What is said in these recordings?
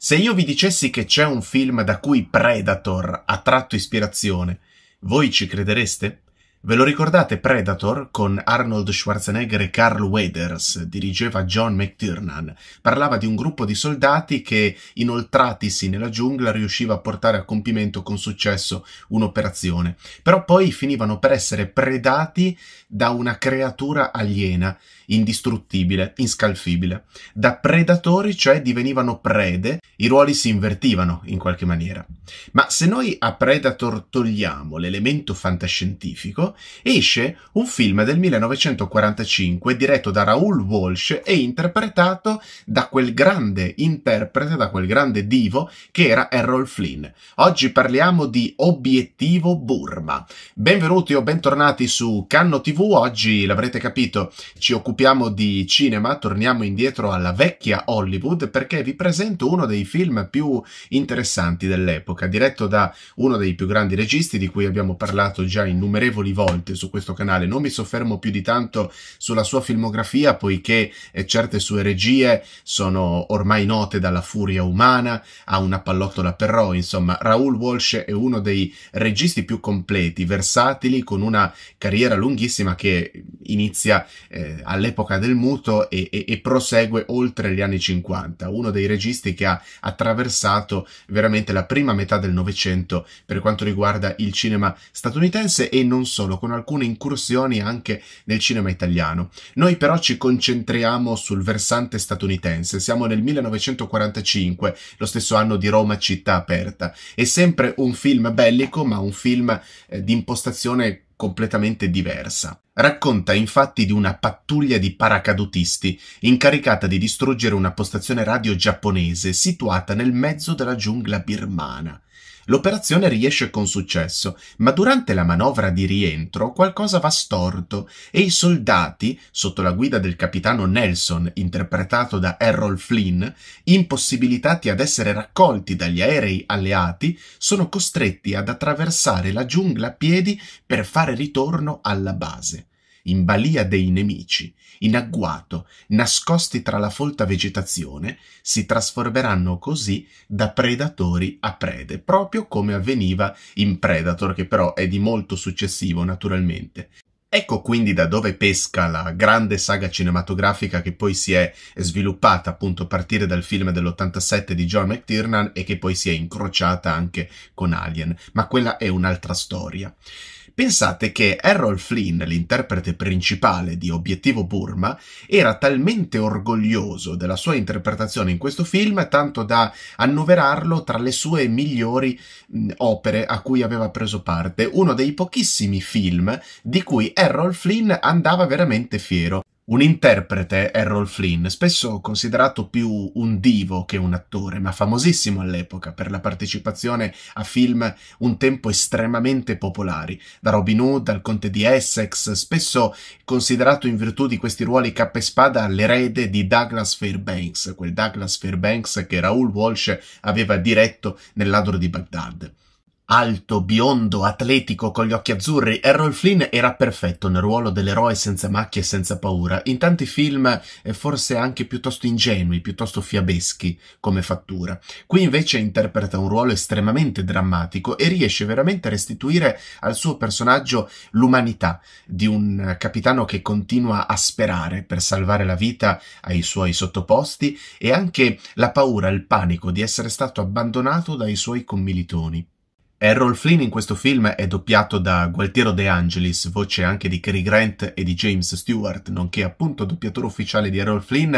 Se io vi dicessi che c'è un film da cui Predator ha tratto ispirazione, voi ci credereste? Ve lo ricordate Predator con Arnold Schwarzenegger e Carl Waders? Dirigeva John McTiernan. Parlava di un gruppo di soldati che, inoltratisi nella giungla, riusciva a portare a compimento con successo un'operazione. Però poi finivano per essere predati da una creatura aliena, indistruttibile, inscalfibile. Da predatori, cioè, divenivano prede, i ruoli si invertivano in qualche maniera. Ma se noi a Predator togliamo l'elemento fantascientifico, esce un film del 1945 diretto da Raoul Walsh e interpretato da quel grande interprete, da quel grande divo che era Errol Flynn. Oggi parliamo di Obiettivo Burma. Benvenuti o bentornati su Canno TV, oggi l'avrete capito ci occupiamo di cinema, torniamo indietro alla vecchia Hollywood perché vi presento uno dei film più interessanti dell'epoca, diretto da uno dei più grandi registi di cui abbiamo parlato già innumerevoli volte su questo canale. Non mi soffermo più di tanto sulla sua filmografia, poiché eh, certe sue regie sono ormai note dalla furia umana a una pallottola per però. Insomma, Raoul Walsh è uno dei registi più completi, versatili, con una carriera lunghissima che inizia eh, all'epoca del muto e, e, e prosegue oltre gli anni 50. Uno dei registi che ha attraversato veramente la prima metà del Novecento per quanto riguarda il cinema statunitense e non solo solo, con alcune incursioni anche nel cinema italiano. Noi però ci concentriamo sul versante statunitense, siamo nel 1945, lo stesso anno di Roma città aperta. È sempre un film bellico, ma un film eh, di impostazione completamente diversa. Racconta infatti di una pattuglia di paracadutisti incaricata di distruggere una postazione radio giapponese situata nel mezzo della giungla birmana. L'operazione riesce con successo, ma durante la manovra di rientro qualcosa va storto e i soldati, sotto la guida del capitano Nelson, interpretato da Errol Flynn, impossibilitati ad essere raccolti dagli aerei alleati, sono costretti ad attraversare la giungla a piedi per fare ritorno alla base in balia dei nemici, in agguato, nascosti tra la folta vegetazione, si trasformeranno così da predatori a prede, proprio come avveniva in Predator, che però è di molto successivo naturalmente. Ecco quindi da dove pesca la grande saga cinematografica che poi si è sviluppata appunto a partire dal film dell'87 di John McTiernan e che poi si è incrociata anche con Alien, ma quella è un'altra storia. Pensate che Errol Flynn, l'interprete principale di Obiettivo Burma, era talmente orgoglioso della sua interpretazione in questo film, tanto da annoverarlo tra le sue migliori mh, opere a cui aveva preso parte, uno dei pochissimi film di cui Errol Flynn andava veramente fiero. Un interprete, Errol Flynn, spesso considerato più un divo che un attore, ma famosissimo all'epoca per la partecipazione a film un tempo estremamente popolari, da Robin Hood al Conte di Essex, spesso considerato in virtù di questi ruoli cappa e spada l'erede di Douglas Fairbanks, quel Douglas Fairbanks che Raoul Walsh aveva diretto nel ladro di Baghdad. Alto, biondo, atletico, con gli occhi azzurri, Errol Flynn era perfetto nel ruolo dell'eroe senza macchie e senza paura, in tanti film eh, forse anche piuttosto ingenui, piuttosto fiabeschi come fattura. Qui invece interpreta un ruolo estremamente drammatico e riesce veramente a restituire al suo personaggio l'umanità di un capitano che continua a sperare per salvare la vita ai suoi sottoposti e anche la paura, il panico di essere stato abbandonato dai suoi commilitoni. Errol Flynn in questo film è doppiato da Gualtiero De Angelis, voce anche di Cary Grant e di James Stewart, nonché appunto doppiatore ufficiale di Errol Flynn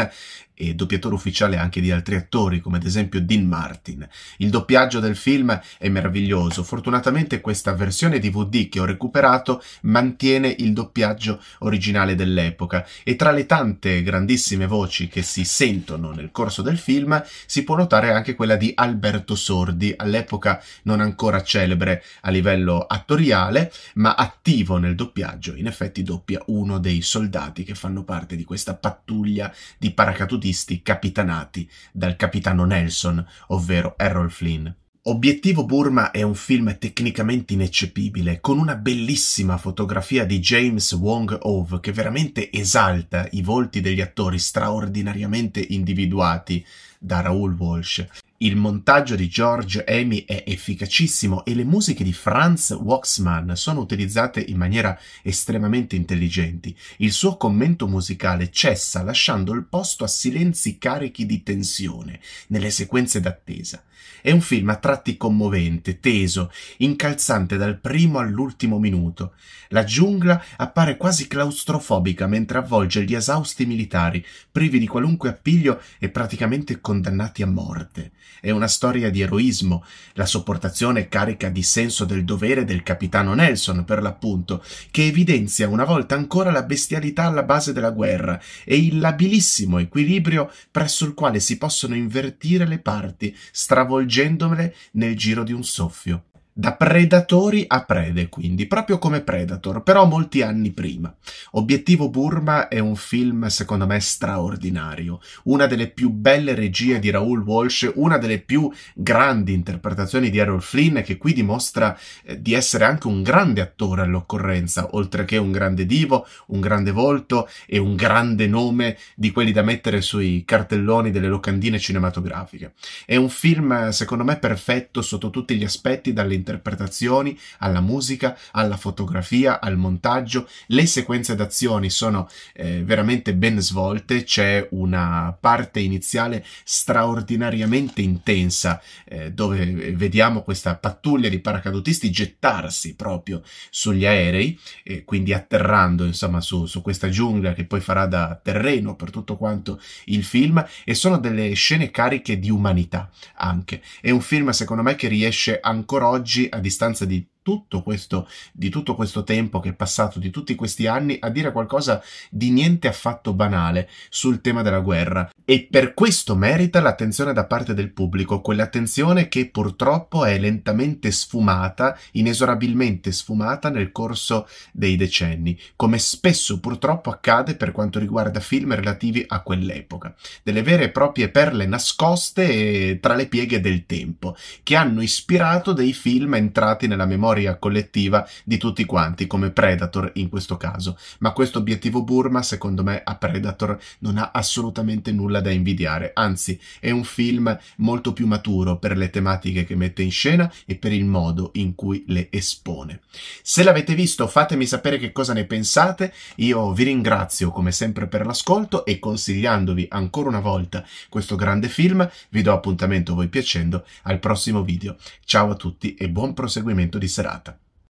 e doppiatore ufficiale anche di altri attori, come ad esempio Dean Martin. Il doppiaggio del film è meraviglioso. Fortunatamente questa versione DVD che ho recuperato mantiene il doppiaggio originale dell'epoca e tra le tante grandissime voci che si sentono nel corso del film si può notare anche quella di Alberto Sordi, all'epoca non ancora celebre a livello attoriale, ma attivo nel doppiaggio. In effetti doppia uno dei soldati che fanno parte di questa pattuglia di paracadutisti scafisti capitanati dal capitano Nelson, ovvero Errol Flynn. Obiettivo Burma è un film tecnicamente ineccepibile, con una bellissima fotografia di James Wong Hove che veramente esalta i volti degli attori straordinariamente individuati da Raoul Walsh il montaggio di George Amy è efficacissimo e le musiche di Franz Waxman sono utilizzate in maniera estremamente intelligenti. Il suo commento musicale cessa lasciando il posto a silenzi carichi di tensione nelle sequenze d'attesa. È un film a tratti commovente, teso, incalzante dal primo all'ultimo minuto. La giungla appare quasi claustrofobica mentre avvolge gli esausti militari, privi di qualunque appiglio e praticamente condannati a morte. È una storia di eroismo, la sopportazione carica di senso del dovere del capitano Nelson, per l'appunto, che evidenzia una volta ancora la bestialità alla base della guerra e il labilissimo equilibrio presso il quale si possono invertire le parti, stravolgendomele nel giro di un soffio da predatori a prede, quindi proprio come Predator, però molti anni prima. Obiettivo Burma è un film secondo me straordinario, una delle più belle regie di Raoul Walsh, una delle più grandi interpretazioni di Errol Flynn che qui dimostra eh, di essere anche un grande attore all'occorrenza, oltre che un grande divo, un grande volto e un grande nome di quelli da mettere sui cartelloni delle locandine cinematografiche. È un film secondo me perfetto sotto tutti gli aspetti dall'interpretazione interpretazioni, alla musica, alla fotografia, al montaggio. Le sequenze d'azioni sono eh, veramente ben svolte, c'è una parte iniziale straordinariamente intensa eh, dove vediamo questa pattuglia di paracadutisti gettarsi proprio sugli aerei, e quindi atterrando insomma su, su questa giungla che poi farà da terreno per tutto quanto il film e sono delle scene cariche di umanità anche. È un film secondo me che riesce ancora oggi oggi, a distanza di tutto questo, di tutto questo tempo che è passato, di tutti questi anni, a dire qualcosa di niente affatto banale sul tema della guerra. E per questo merita l'attenzione da parte del pubblico, quell'attenzione che purtroppo è lentamente sfumata, inesorabilmente sfumata nel corso dei decenni, come spesso purtroppo accade per quanto riguarda film relativi a quell'epoca, delle vere e proprie perle nascoste eh, tra le pieghe del tempo, che hanno ispirato dei film entrati nella memoria memoria collettiva di tutti quanti, come Predator in questo caso. Ma questo obiettivo Burma, secondo me, a Predator non ha assolutamente nulla da invidiare, anzi è un film molto più maturo per le tematiche che mette in scena e per il modo in cui le espone. Se l'avete visto fatemi sapere che cosa ne pensate, io vi ringrazio come sempre per l'ascolto e consigliandovi ancora una volta questo grande film vi do appuntamento voi piacendo al prossimo video. Ciao a tutti e buon proseguimento di serata. se